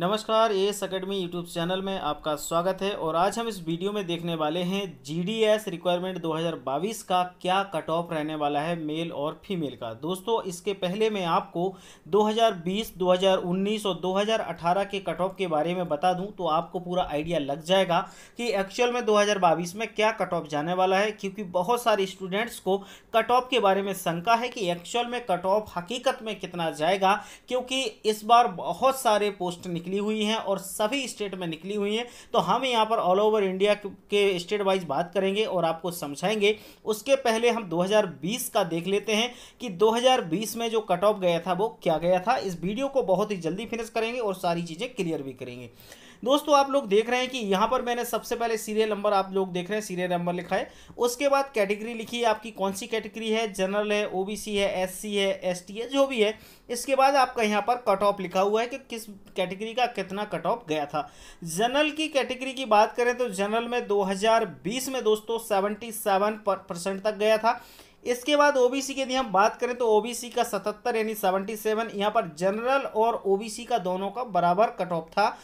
नमस्कार S academy YouTube channel में आपका स्वागत है और आज हम इस वीडियो में देखने वाले हैं जीडीएस रिक्वायरमेंट 2022 का क्या कट ऑफ रहने वाला है मेल और फीमेल का दोस्तों इसके पहले मैं आपको 2020, 2019 और 2018 के कट ऑफ के बारे में बता दूं तो आपको पूरा आइडिया लग जाएगा कि एक्चुअल में दो में क्या कट ऑफ जाने वाला है क्योंकि बहुत सारे स्टूडेंट्स को कट ऑफ के बारे में शंका है कि एक्चुअल में कट ऑफ हकीकत में कितना जाएगा क्योंकि इस बार बहुत सारे पोस्ट निकली हुई हैं और सभी स्टेट में निकली हुई हैं तो हम यहाँ पर ऑल ओवर इंडिया के स्टेट वाइज बात करेंगे और आपको समझाएंगे उसके पहले हम 2020 का देख लेते हैं कि 2020 में जो कट ऑफ गया था वो क्या गया था इस वीडियो को बहुत ही जल्दी फिनिश करेंगे और सारी चीज़ें क्लियर भी करेंगे दोस्तों आप लोग देख रहे हैं कि यहाँ पर मैंने सबसे पहले सीरियल नंबर आप लोग देख रहे हैं सीरियल नंबर लिखा है उसके बाद कैटेगरी लिखी है आपकी कौन सी कैटेगरी है जनरल है ओबीसी है एससी है एसटी है जो भी है इसके बाद आपका यहाँ पर कट ऑफ लिखा हुआ है कि किस कैटेगरी का कितना कट ऑफ गया था जनरल की कैटेगरी की बात करें तो जनरल में 2020 में दोस्तों 77 परसेंट तक गया था इसके बाद ओबीसी की यदि हम बात करें तो ओबीसी का सतहत्तर यानी सेवेंटी सेवन यहाँ पर जनरल और ओबीसी का दोनों का बराबर कट ऑफ था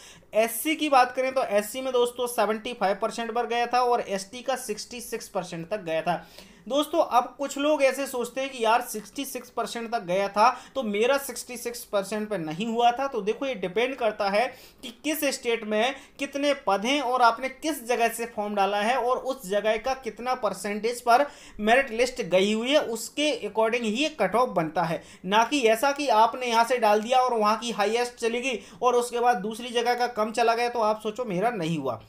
एससी की बात करें तो एससी में दोस्तों सेवेंटी फाइव परसेंट पर गया था और एसटी का सिक्सटी सिक्स परसेंट तक गया था दोस्तों अब कुछ लोग ऐसे सोचते हैं कि यार 66 परसेंट तक गया था तो मेरा 66 परसेंट पर नहीं हुआ था तो देखो ये डिपेंड करता है कि किस स्टेट में कितने पद हैं और आपने किस जगह से फॉर्म डाला है और उस जगह का कितना परसेंटेज पर मेरिट लिस्ट गई हुई है उसके अकॉर्डिंग ही कट ऑफ बनता है ना कि ऐसा कि आपने यहाँ से डाल दिया और वहाँ की हाइएस्ट चली गई और उसके बाद दूसरी जगह का कम चला गया तो आप सोचो मेरा नहीं हुआ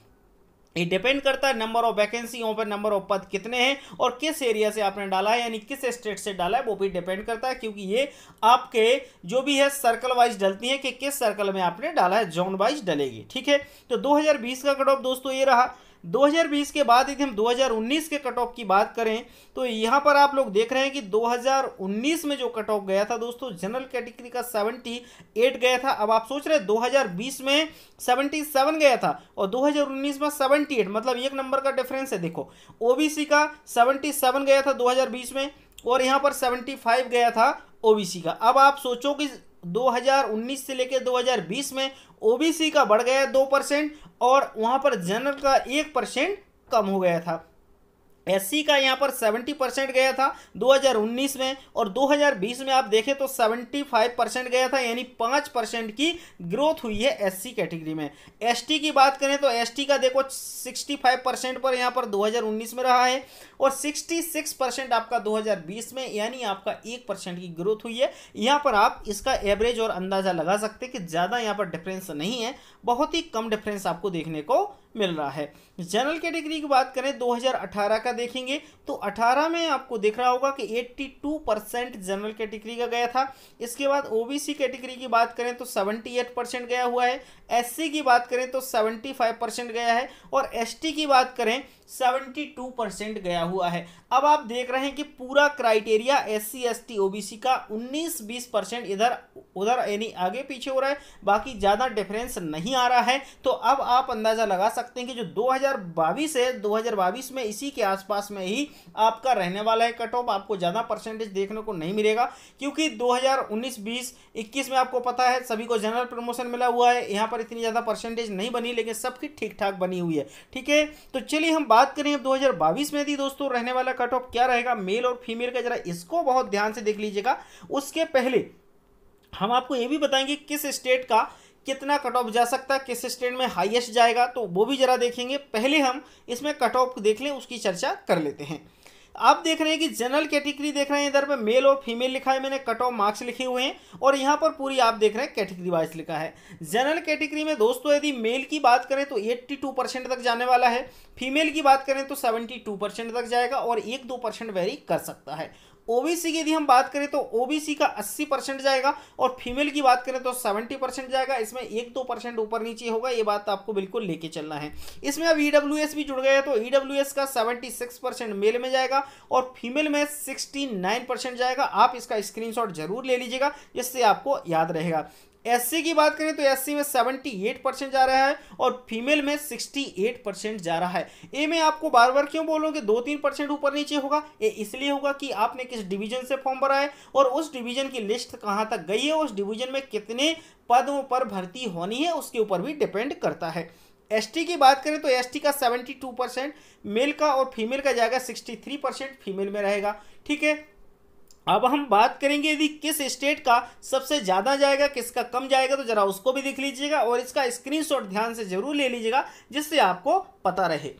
ये डिपेंड करता है नंबर ऑफ वैकेंसी पर नंबर ऑफ पद कितने हैं और किस एरिया से आपने डाला है यानी किस स्टेट से डाला है वो भी डिपेंड करता है क्योंकि ये आपके जो भी है सर्कल वाइज डलती है कि किस सर्कल में आपने डाला है जोन वाइज डलेगी ठीक है तो 2020 का कट ऑफ दोस्तों ये रहा 2020 के बाद यदि हम 2019 के कट ऑफ की बात करें तो यहाँ पर आप लोग देख रहे हैं कि 2019 में जो कट ऑफ गया था दोस्तों जनरल कैटेगरी का 78 गया था अब आप सोच रहे हैं 2020 में 77 गया था और 2019 में 78 मतलब एक नंबर का डिफरेंस है देखो ओबीसी का 77 गया था 2020 में और यहाँ पर 75 गया था ओबीसी का अब आप सोचो कि 2019 से लेकर 2020 में ओबीसी का बढ़ गया दो परसेंट और वहां पर जनरल का एक परसेंट कम हो गया था एस का यहाँ पर 70 परसेंट गया था 2019 में और 2020 में आप देखें तो 75 परसेंट गया था यानी पाँच परसेंट की ग्रोथ हुई है एस कैटेगरी में एस की बात करें तो एस का देखो 65 परसेंट पर यहाँ पर 2019 में रहा है और 66 परसेंट आपका 2020 में यानी आपका एक परसेंट की ग्रोथ हुई है यहाँ पर आप इसका एवरेज और अंदाज़ा लगा सकते हैं कि ज़्यादा यहाँ पर डिफरेंस नहीं है बहुत ही कम डिफरेंस आपको देखने को मिल रहा है जनरल कैटेगरी की बात करें 2018 का देखेंगे तो 18 में आपको दिख रहा होगा कि 82 परसेंट जनरल कैटेगरी का गया था इसके बाद ओबीसी कैटेगरी की बात करें तो 78 परसेंट गया हुआ है एससी की बात करें तो 75 परसेंट गया है और एसटी की बात करें 72 परसेंट गया हुआ है अब आप देख रहे हैं कि पूरा criteria S C S T O का 19-20 परसेंट इधर उधर यानी आगे पीछे हो रहा है बाकी ज़्यादा डिफरेंस नहीं आ रहा है तो अब आप अंदाज़ा लगा सकते हैं कि जो 2022 है 2022 में इसी के आसपास में ही आपका रहने वाला है कट ऑफ आपको ज़्यादा परसेंटेज देखने को नहीं मिलेगा क्योंकि 2019 20 21 में आपको पता है सभी को जनरल प्रमोशन मिला हुआ है यहाँ पर इतनी ज़्यादा परसेंटेज नहीं बनी लेकिन सबकी ठीक ठाक बनी हुई है ठीक है तो चलिए हम बात बात करें अब 2022 में भी दोस्तों रहने वाला कट ऑफ क्या रहेगा मेल और फीमेल का जरा इसको बहुत ध्यान से देख लीजिएगा उसके पहले हम आपको ये भी बताएंगे किस स्टेट का कितना कट ऑफ जा सकता है किस स्टेट में हाईएस्ट जाएगा तो वो भी जरा देखेंगे पहले हम इसमें कट ऑफ देख लें उसकी चर्चा कर लेते हैं आप देख रहे हैं कि जनरल कैटेगरी देख रहे हैं इधर पे मेल और फीमेल लिखा है मैंने कट ऑफ मार्क्स लिखे हुए हैं और यहाँ पर पूरी आप देख रहे हैं कैटेगरी वाइज लिखा है जनरल कैटेगरी में दोस्तों यदि मेल की बात करें तो 82 परसेंट तक जाने वाला है फीमेल की बात करें तो 72 परसेंट तक जाएगा और एक दो परसेंट वेरी कर सकता है ओबीसी की यदि हम बात करें तो ओबीसी का 80 परसेंट जाएगा और फीमेल की बात करें तो 70 परसेंट जाएगा इसमें एक दो परसेंट ऊपर नीचे होगा ये बात आपको बिल्कुल लेके चलना है इसमें अब ईडब्ल्यू e भी जुड़ गया तो ईडब्ल्यू e का 76 परसेंट मेल में जाएगा और फीमेल में 69 परसेंट जाएगा आप इसका स्क्रीनशॉट जरूर ले लीजिएगा जिससे आपको याद रहेगा एससी की बात करें तो एससी में 78 परसेंट जा रहा है और फीमेल में 68 परसेंट जा रहा है ए में आपको बार बार क्यों बोलोगे दो तीन परसेंट ऊपर नीचे होगा ये इसलिए होगा कि आपने किस डिवीजन से फॉर्म भरा है और उस डिवीजन की लिस्ट कहाँ तक गई है उस डिवीजन में कितने पदों पर भर्ती होनी है उसके ऊपर भी डिपेंड करता है एसटी की बात करें तो एसटी का 72 परसेंट मेल का और फीमेल का जाएगा 63 परसेंट फीमेल में रहेगा ठीक है अब हम बात करेंगे यदि किस स्टेट का सबसे ज़्यादा जाएगा किसका कम जाएगा तो ज़रा उसको भी देख लीजिएगा और इसका स्क्रीनशॉट ध्यान से ज़रूर ले लीजिएगा जिससे आपको पता रहे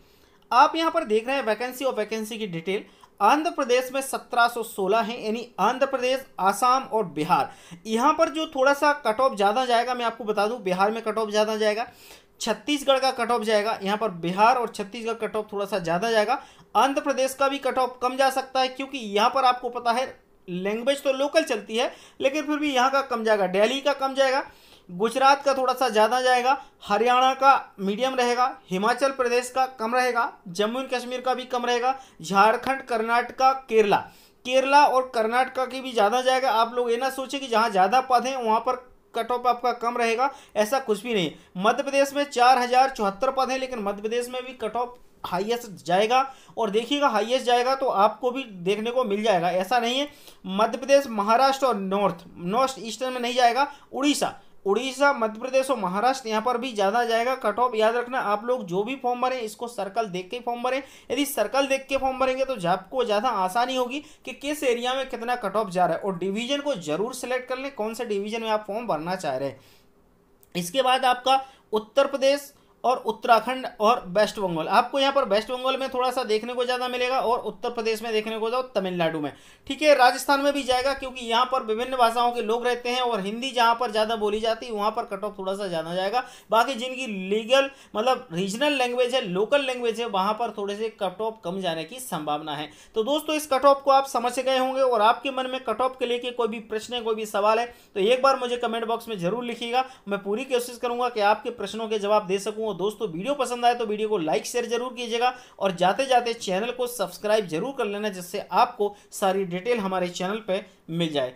आप यहाँ पर देख रहे हैं वैकेंसी और वैकेंसी की डिटेल आंध्र प्रदेश में 1716 है यानी आंध्र प्रदेश आसाम और बिहार यहाँ पर जो थोड़ा सा कट ऑफ ज़्यादा जाएगा मैं आपको बता दूँ बिहार में कट ऑफ ज़्यादा जाएगा छत्तीसगढ़ का कट ऑफ जाएगा यहाँ पर बिहार और छत्तीसगढ़ कट ऑफ थोड़ा सा ज़्यादा जाएगा आंध्र प्रदेश का भी कट ऑफ कम जा सकता है क्योंकि यहाँ पर आपको पता है लैंग्वेज तो लोकल चलती है लेकिन फिर भी यहाँ का कम जाएगा दिल्ली का कम जाएगा गुजरात का थोड़ा सा ज़्यादा जाएगा हरियाणा का मीडियम रहेगा हिमाचल प्रदेश का कम रहेगा जम्मू एंड कश्मीर का भी कम रहेगा झारखंड कर्नाटका केरला केरला और कर्नाटका की भी ज़्यादा जाएगा आप लोग ये ना सोचें कि जहाँ ज़्यादा पद हैं वहाँ पर कट ऑफ आपका कम रहेगा ऐसा कुछ भी नहीं मध्य प्रदेश में चार हज़ार चौहत्तर पद हैं लेकिन मध्य प्रदेश में भी कट ऑफ हाईएस्ट जाएगा और देखिएगा हाईएस्ट जाएगा तो आपको भी देखने को मिल जाएगा ऐसा नहीं है मध्य प्रदेश महाराष्ट्र और नॉर्थ नॉर्थ ईस्टर्न में नहीं जाएगा उड़ीसा उड़ीसा मध्य प्रदेश और महाराष्ट्र यहाँ पर भी ज़्यादा जाएगा कट ऑफ याद रखना आप लोग जो भी फॉर्म भरें इसको सर्कल देख के फॉर्म भरें यदि सर्कल देख के फॉर्म भरेंगे तो आपको ज़्यादा आसानी होगी कि किस एरिया में कितना कट ऑफ जा रहा है और डिवीजन को जरूर सेलेक्ट कर लें कौन से डिवीजन में आप फॉर्म भरना चाह रहे हैं इसके बाद आपका उत्तर प्रदेश और उत्तराखंड और वेस्ट बंगाल आपको यहाँ पर वेस्ट बंगाल में थोड़ा सा देखने को ज़्यादा मिलेगा और उत्तर प्रदेश में देखने को जाओ तमिलनाडु में ठीक है राजस्थान में भी जाएगा क्योंकि यहाँ पर विभिन्न भाषाओं के लोग रहते हैं और हिंदी जहाँ पर ज़्यादा बोली जाती है वहाँ पर कट ऑफ थोड़ा सा ज़्यादा जाएगा बाकी जिनकी लीगल मतलब रीजनल लैंग्वेज है लोकल लैंग्वेज है वहाँ पर थोड़े से कट ऑफ कम जाने की संभावना है तो दोस्तों इस कट ऑफ को आप समझ गए होंगे और आपके मन में कट ऑफ के लेके कोई भी प्रश्न है कोई भी सवाल है तो एक बार मुझे कमेंट बॉक्स में जरूर लिखिएगा मैं पूरी कोशिश करूंगा कि आपके प्रश्नों के जवाब दे सकूँ हो दोस्तों वीडियो पसंद आए तो वीडियो को लाइक शेयर जरूर कीजिएगा और जाते जाते चैनल को सब्सक्राइब जरूर कर लेना जिससे आपको सारी डिटेल हमारे चैनल पर मिल जाए